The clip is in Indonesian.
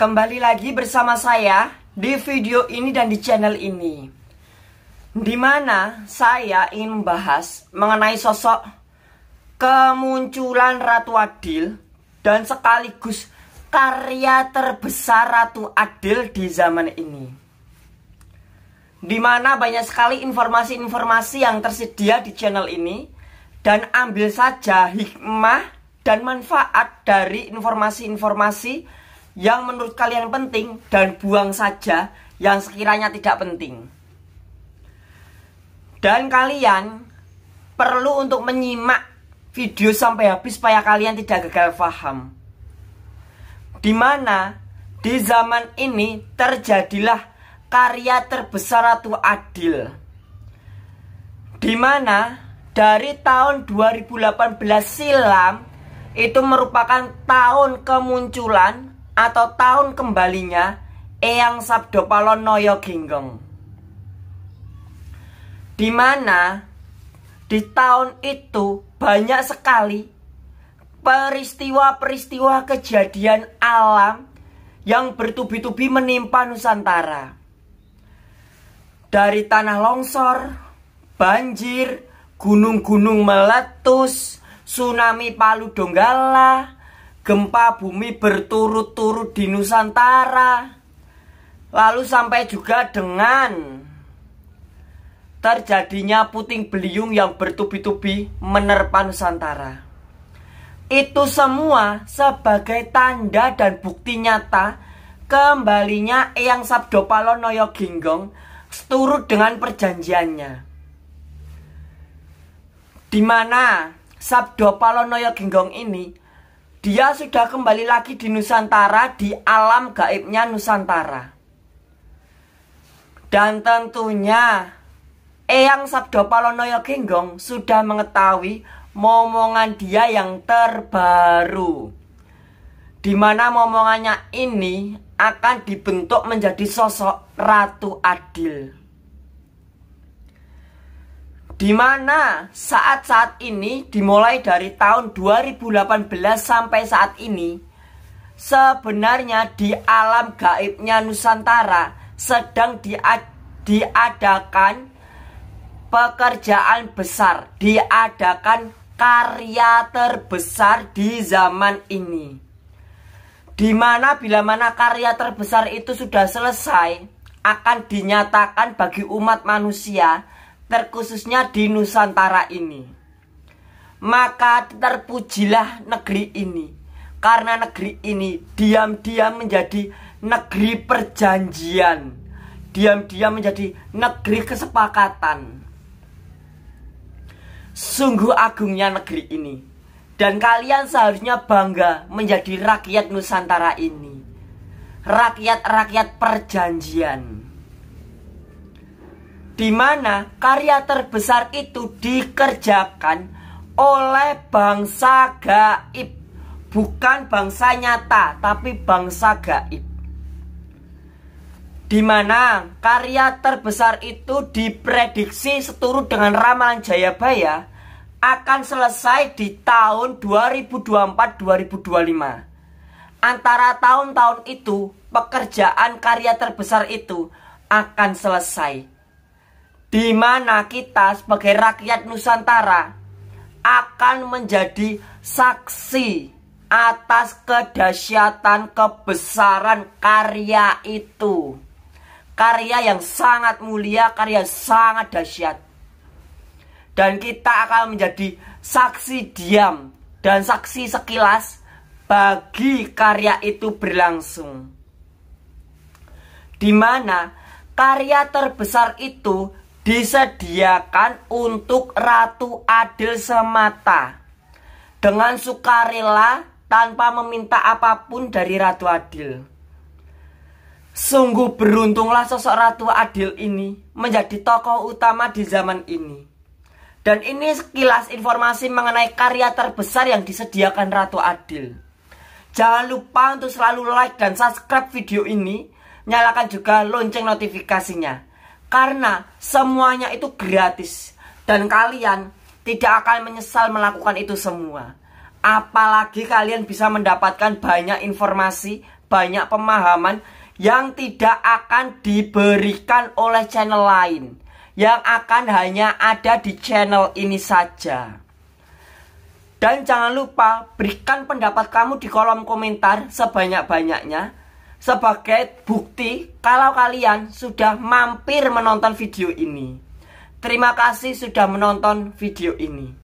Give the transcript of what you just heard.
Kembali lagi bersama saya di video ini dan di channel ini Dimana saya ingin membahas mengenai sosok kemunculan Ratu Adil dan sekaligus karya terbesar Ratu Adil di zaman ini. Dimana banyak sekali informasi-informasi yang tersedia di channel ini dan ambil saja hikmah dan manfaat dari informasi-informasi yang menurut kalian penting dan buang saja yang sekiranya tidak penting. Dan kalian perlu untuk menyimak video sampai habis supaya kalian tidak gagal paham. Dimana di zaman ini terjadilah karya terbesar Ratu Adil. Dimana dari tahun 2018 silam itu merupakan tahun kemunculan atau tahun kembalinya Eyang Sabdo palon Palonoyo Ginggong. Di mana di tahun itu banyak sekali peristiwa-peristiwa kejadian alam yang bertubi-tubi menimpa Nusantara. Dari tanah longsor, banjir, gunung-gunung meletus, tsunami Palu Donggala, gempa bumi berturut-turut di Nusantara. Lalu sampai juga dengan terjadinya puting beliung yang bertubi-tubi menerpa Nusantara. Itu semua sebagai tanda dan bukti nyata kembalinya Eyang Sabdo Palonoyo Ginggong seturut dengan perjanjiannya. Dimana mana Sabdo Palonoyo Ginggong ini dia sudah kembali lagi di Nusantara, di alam gaibnya Nusantara. Dan tentunya Eyang Sabdo Palonoyo Genggong sudah mengetahui momongan dia yang terbaru. Di mana momongannya ini akan dibentuk menjadi sosok Ratu Adil di mana saat-saat ini dimulai dari tahun 2018 sampai saat ini sebenarnya di alam gaibnya Nusantara sedang diad diadakan pekerjaan besar, diadakan karya terbesar di zaman ini. Dimana bila mana karya terbesar itu sudah selesai akan dinyatakan bagi umat manusia terkhususnya di Nusantara ini. Maka terpujilah negeri ini, karena negeri ini diam-diam menjadi negeri perjanjian, diam-diam menjadi negeri kesepakatan. Sungguh agungnya negeri ini, dan kalian seharusnya bangga menjadi rakyat Nusantara ini, rakyat-rakyat perjanjian di mana karya terbesar itu dikerjakan oleh bangsa gaib bukan bangsa nyata tapi bangsa gaib di mana karya terbesar itu diprediksi seturut dengan ramalan Jayabaya akan selesai di tahun 2024-2025 antara tahun-tahun itu pekerjaan karya terbesar itu akan selesai di mana kita sebagai rakyat Nusantara akan menjadi saksi atas kedahsyatan kebesaran karya itu. Karya yang sangat mulia, karya yang sangat dahsyat. Dan kita akan menjadi saksi diam dan saksi sekilas bagi karya itu berlangsung. Di mana karya terbesar itu disediakan untuk Ratu Adil semata dengan sukarela tanpa meminta apapun dari Ratu Adil. Sungguh beruntunglah sosok Ratu Adil ini menjadi tokoh utama di zaman ini. Dan ini sekilas informasi mengenai karya terbesar yang disediakan Ratu Adil. Jangan lupa untuk selalu like dan subscribe video ini. Nyalakan juga lonceng notifikasinya. Karena semuanya itu gratis dan kalian tidak akan menyesal melakukan itu semua. Apalagi kalian bisa mendapatkan banyak informasi, banyak pemahaman yang tidak akan diberikan oleh channel lain. Yang akan hanya ada di channel ini saja. Dan jangan lupa berikan pendapat kamu di kolom komentar sebanyak-banyaknya sebagai bukti kalau kalian sudah mampir menonton video ini. Terima kasih sudah menonton video ini.